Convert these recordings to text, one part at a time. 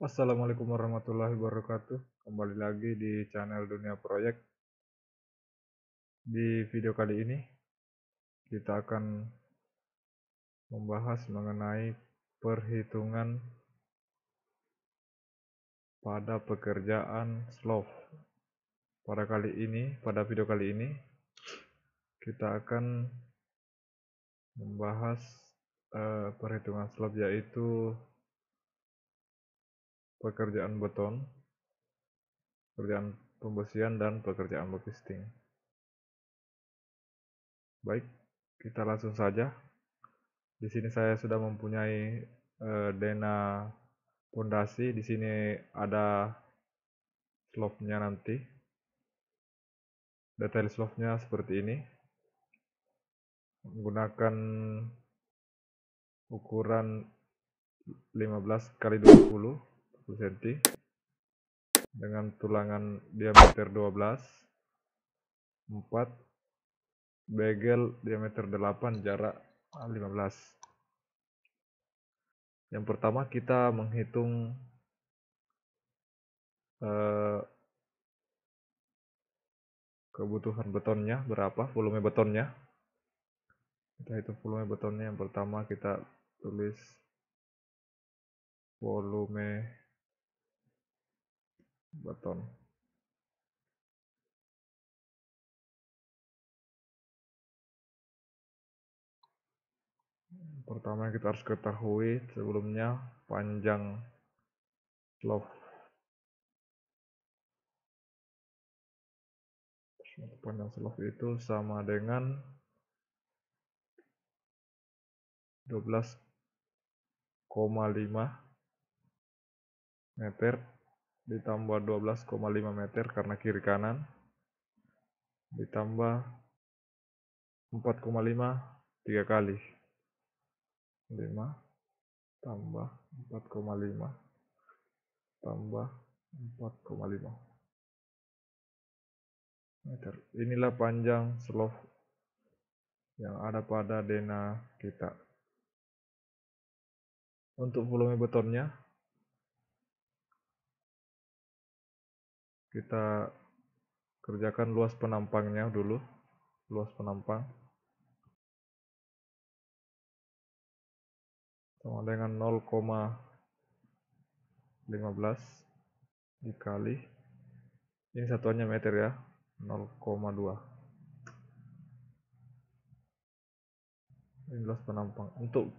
Assalamualaikum warahmatullahi wabarakatuh. Kembali lagi di channel Dunia Proyek. Di video kali ini kita akan membahas mengenai perhitungan pada pekerjaan slow. Pada kali ini, pada video kali ini kita akan membahas uh, perhitungan slope yaitu pekerjaan beton, pekerjaan pembersihan, dan pekerjaan logistik. Baik, kita langsung saja. Di sini saya sudah mempunyai uh, dana pondasi. Di sini ada slopnya nanti. Detail slope-nya seperti ini. Menggunakan ukuran 15 kali 20 cm dengan tulangan diameter 12 4 bagel diameter 8 jarak 15 yang pertama kita menghitung eh, kebutuhan betonnya berapa volume betonnya kita hitung volume betonnya yang pertama kita tulis volume beton pertama kita harus ketahui sebelumnya panjang love panjang selop itu sama dengan 12,5 meter ditambah 12,5 meter karena kiri kanan ditambah 4,5 tiga kali 5 tambah 4,5 tambah 4,5 meter inilah panjang slof yang ada pada dena kita untuk volume betonnya kita kerjakan luas penampangnya dulu luas penampang sama dengan 0,15 dikali ini satuannya meter ya 0,2 ini luas penampang untuk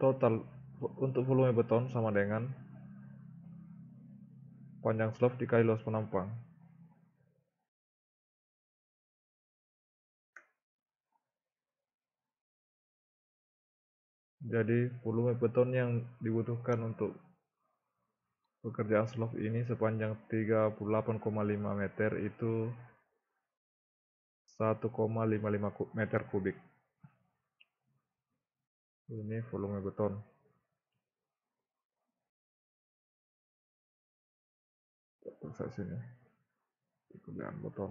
total untuk volume beton sama dengan Panjang slop dikali luas penampang. Jadi volume beton yang dibutuhkan untuk pekerjaan slop ini sepanjang 38,5 meter itu 1,55 meter kubik. Ini volume beton. sensasinya di kuliah motor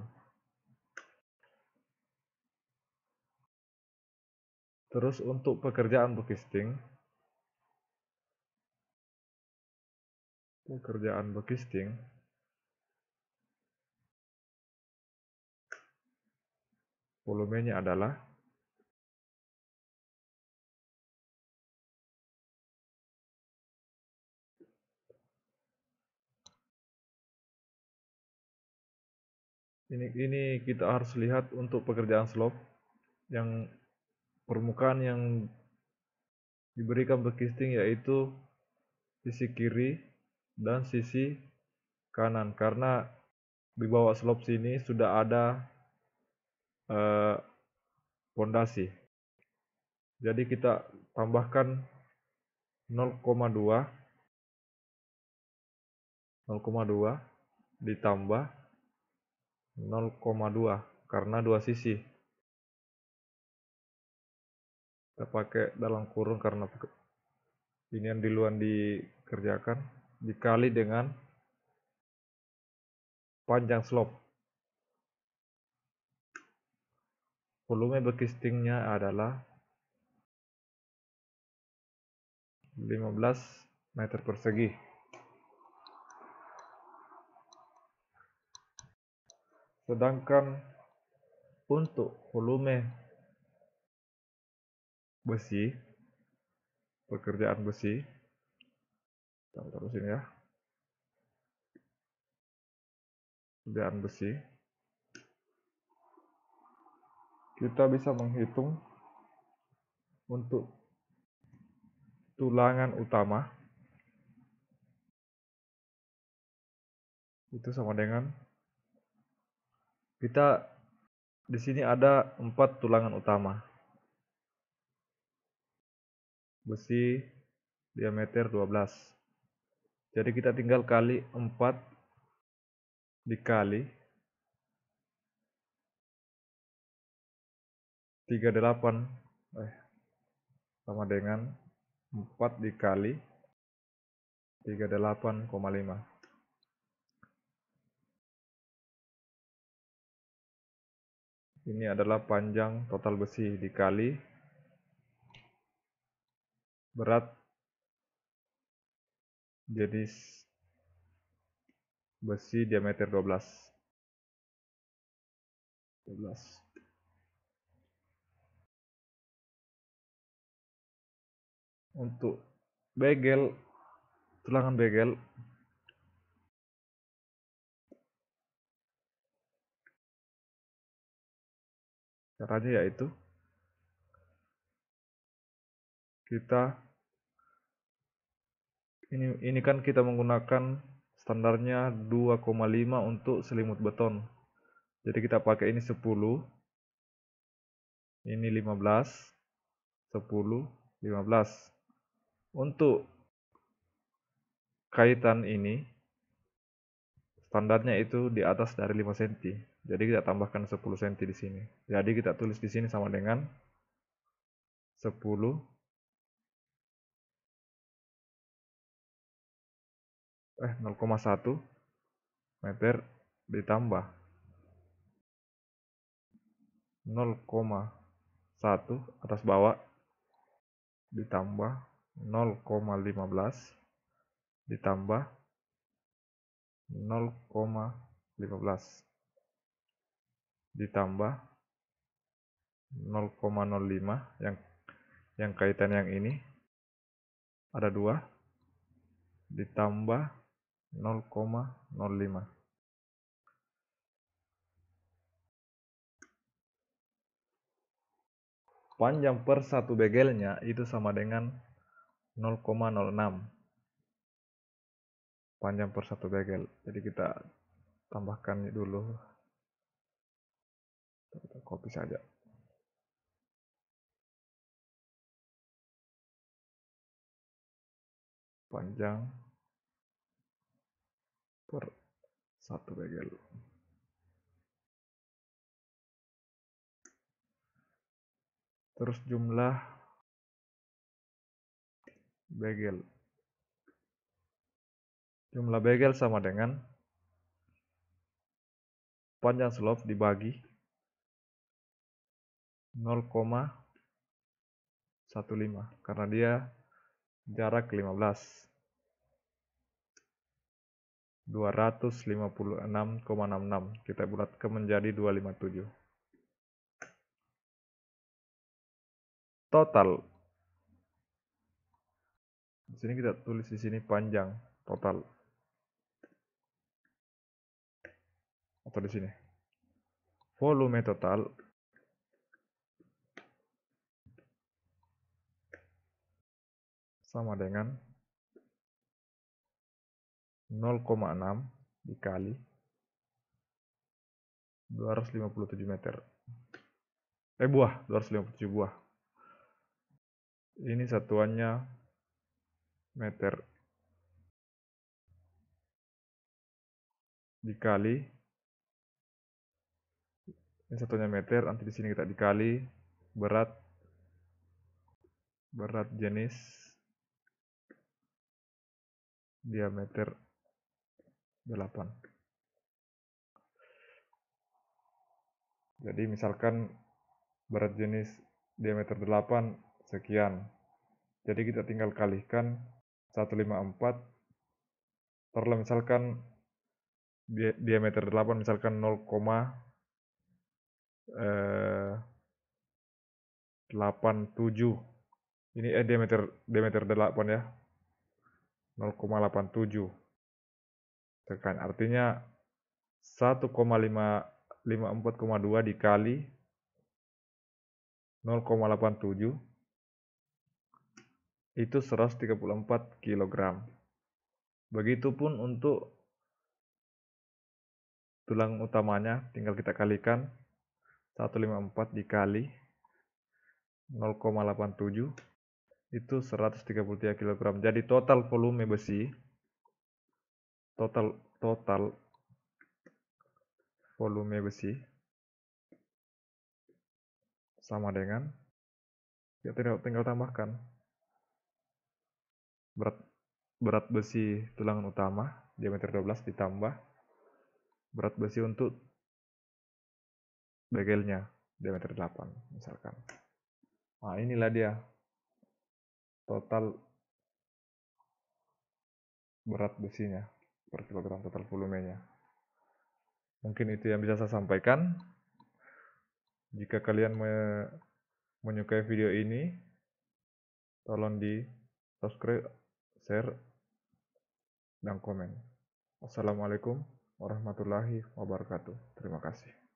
terus untuk pekerjaan bekisting pekerjaan bekisting volumenya adalah ini ini kita harus lihat untuk pekerjaan slop yang permukaan yang diberikan berkisting yaitu sisi kiri dan sisi kanan karena di bawah slop sini sudah ada pondasi. Eh, Jadi kita tambahkan 0,2 0,2 ditambah 0,2 karena dua sisi. Kita pakai dalam kurung karena ini yang luar dikerjakan dikali dengan panjang slope. Volume bekistingnya adalah 15 meter persegi. Sedangkan untuk volume besi, pekerjaan besi, kita terusin ya, pekerjaan besi, kita bisa menghitung untuk tulangan utama itu sama dengan kita di sini ada empat tulangan utama. Besi diameter 12. Jadi kita tinggal kali 4 dikali 38 eh, sama dengan 4 dikali 38,5. ini adalah panjang total besi dikali berat jenis besi diameter 12 12 untuk begel tulangan begel Caranya yaitu kita ini ini kan kita menggunakan standarnya 2,5 untuk selimut beton. Jadi kita pakai ini 10. Ini 15. 10, 15. Untuk kaitan ini standarnya itu di atas dari 5 cm. Jadi kita tambahkan 10 cm di sini. Jadi kita tulis di sini sama dengan 10 eh 0,1 meter ditambah 0,1 atas bawah ditambah 0,15 ditambah 0,15 ditambah 0,05 yang yang kaitan yang ini ada dua ditambah 0,05 panjang per satu begelnya itu sama dengan 0,06 panjang per satu begel jadi kita tambahkan dulu kita copy saja. Panjang per satu bagel. Terus jumlah bagel. Jumlah bagel sama dengan panjang slope dibagi 0,15 karena dia jarak 15. 256,66 kita bulat ke menjadi 257. Total. Di sini kita tulis di sini panjang total. Atau di sini. Volume total sama dengan 0,6 dikali 257 meter. Eh buah, 257 buah. Ini satuannya meter dikali ini satunya meter nanti di sini kita dikali berat berat jenis diameter 8 jadi misalkan berat jenis diameter 8 sekian jadi kita tinggal kalikan 154 taruhlah misalkan diameter 8 misalkan 0, eh, 87 ini eh diameter diameter 8 ya 0,87 tekan artinya 1,554,2 dikali 0,87 itu 134 kg begitupun untuk tulang utamanya tinggal kita kalikan 154 dikali 0,87 itu 133 kg. Jadi total volume besi total total volume besi sama dengan ya tinggal, tinggal tambahkan berat berat besi tulangan utama diameter 12 ditambah berat besi untuk bagelnya diameter 8 misalkan. Nah, inilah dia total berat besinya per kilogram total volumenya. Mungkin itu yang bisa saya sampaikan. Jika kalian me menyukai video ini, tolong di subscribe, share, dan komen. Wassalamualaikum warahmatullahi wabarakatuh. Terima kasih.